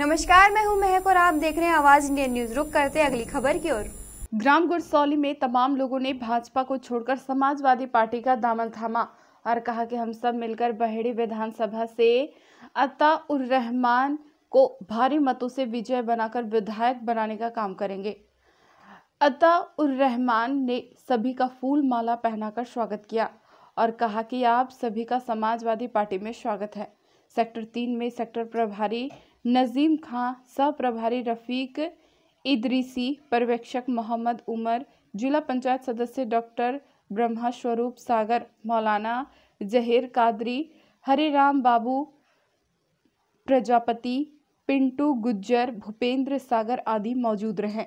नमस्कार मैं हूं महक और आप देख रहे हैं आवाज इंडिया न्यूज रुक करते अगली खबर की ओर ग्राम गुरसौली में तमाम लोगों ने भाजपा को छोड़कर समाजवादी पार्टी का दामन थामा और कहा कि हम सब मिलकर बहेड़ी विधानसभा से अताउर रहमान को भारी मतों से विजय बनाकर विधायक बनाने का काम करेंगे अताउर रहमान ने सभी का फूल माला पहनाकर स्वागत किया और कहा कि आप सभी का समाजवादी पार्टी में स्वागत है सेक्टर तीन में सेक्टर प्रभारी नज़ीम खां सह प्रभारी रफ़ीक इदरीसी पर्यवेक्षक मोहम्मद उमर जिला पंचायत सदस्य डॉक्टर ब्रह्मा स्वरूप सागर मौलाना जहीर कादरी हरिराम बाबू प्रजापति पिंटू गुज्जर भूपेंद्र सागर आदि मौजूद रहे